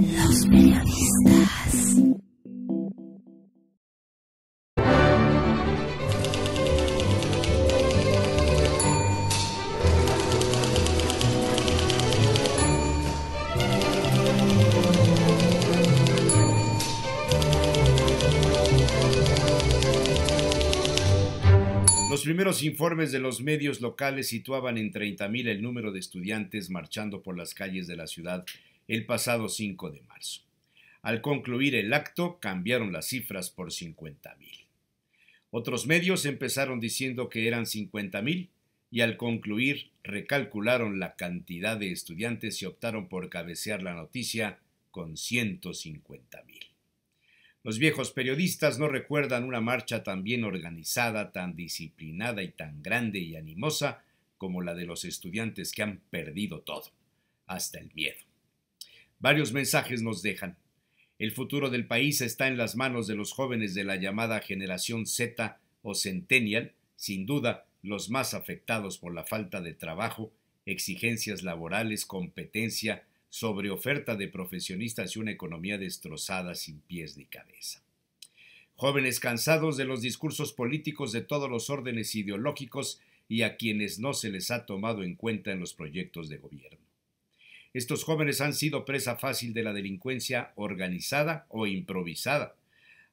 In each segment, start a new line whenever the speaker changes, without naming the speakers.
Los Los primeros informes de los medios locales situaban en 30.000 el número de estudiantes marchando por las calles de la ciudad el pasado 5 de marzo. Al concluir el acto, cambiaron las cifras por 50.000. mil. Otros medios empezaron diciendo que eran 50.000, mil y al concluir recalcularon la cantidad de estudiantes y optaron por cabecear la noticia con 150.000. mil. Los viejos periodistas no recuerdan una marcha tan bien organizada, tan disciplinada y tan grande y animosa como la de los estudiantes que han perdido todo, hasta el miedo. Varios mensajes nos dejan. El futuro del país está en las manos de los jóvenes de la llamada generación Z o Centennial, sin duda los más afectados por la falta de trabajo, exigencias laborales, competencia, sobreoferta de profesionistas y una economía destrozada sin pies ni cabeza. Jóvenes cansados de los discursos políticos de todos los órdenes ideológicos y a quienes no se les ha tomado en cuenta en los proyectos de gobierno. Estos jóvenes han sido presa fácil de la delincuencia organizada o improvisada.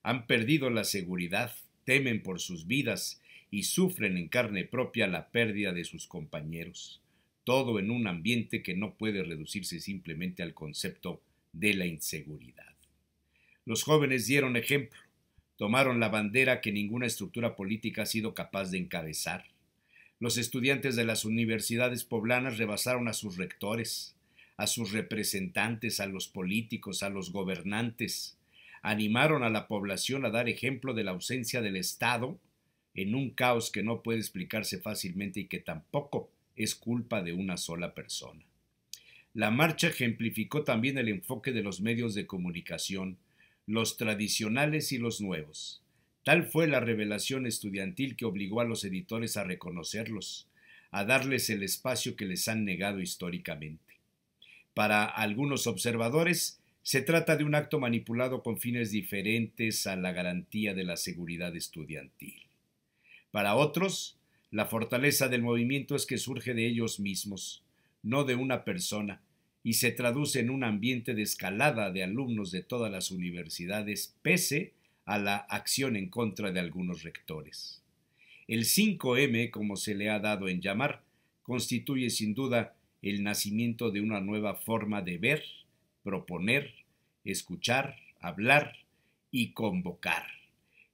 Han perdido la seguridad, temen por sus vidas y sufren en carne propia la pérdida de sus compañeros. Todo en un ambiente que no puede reducirse simplemente al concepto de la inseguridad. Los jóvenes dieron ejemplo, tomaron la bandera que ninguna estructura política ha sido capaz de encabezar. Los estudiantes de las universidades poblanas rebasaron a sus rectores, a sus representantes, a los políticos, a los gobernantes. Animaron a la población a dar ejemplo de la ausencia del Estado en un caos que no puede explicarse fácilmente y que tampoco es culpa de una sola persona. La marcha ejemplificó también el enfoque de los medios de comunicación, los tradicionales y los nuevos. Tal fue la revelación estudiantil que obligó a los editores a reconocerlos, a darles el espacio que les han negado históricamente. Para algunos observadores, se trata de un acto manipulado con fines diferentes a la garantía de la seguridad estudiantil. Para otros, la fortaleza del movimiento es que surge de ellos mismos, no de una persona, y se traduce en un ambiente de escalada de alumnos de todas las universidades, pese a la acción en contra de algunos rectores. El 5M, como se le ha dado en llamar, constituye sin duda el nacimiento de una nueva forma de ver, proponer, escuchar, hablar y convocar.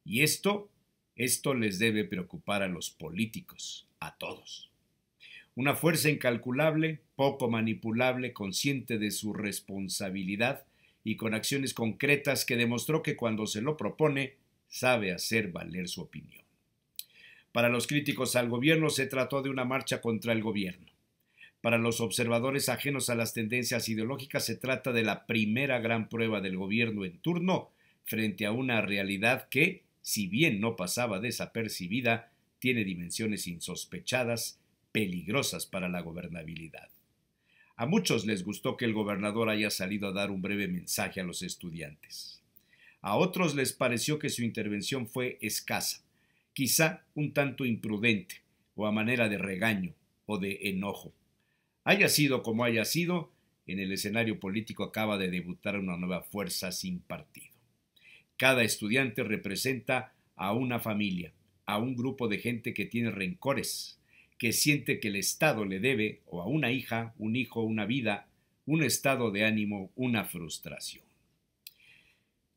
Y esto, esto les debe preocupar a los políticos, a todos. Una fuerza incalculable, poco manipulable, consciente de su responsabilidad y con acciones concretas que demostró que cuando se lo propone, sabe hacer valer su opinión. Para los críticos al gobierno se trató de una marcha contra el gobierno para los observadores ajenos a las tendencias ideológicas se trata de la primera gran prueba del gobierno en turno frente a una realidad que, si bien no pasaba desapercibida, tiene dimensiones insospechadas, peligrosas para la gobernabilidad. A muchos les gustó que el gobernador haya salido a dar un breve mensaje a los estudiantes. A otros les pareció que su intervención fue escasa, quizá un tanto imprudente, o a manera de regaño o de enojo. Haya sido como haya sido, en el escenario político acaba de debutar una nueva fuerza sin partido. Cada estudiante representa a una familia, a un grupo de gente que tiene rencores, que siente que el Estado le debe o a una hija, un hijo, una vida, un estado de ánimo, una frustración.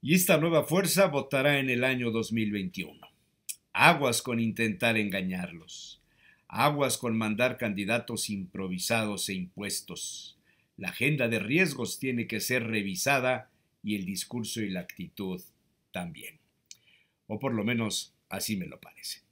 Y esta nueva fuerza votará en el año 2021. Aguas con intentar engañarlos. Aguas con mandar candidatos improvisados e impuestos. La agenda de riesgos tiene que ser revisada y el discurso y la actitud también. O por lo menos así me lo parece.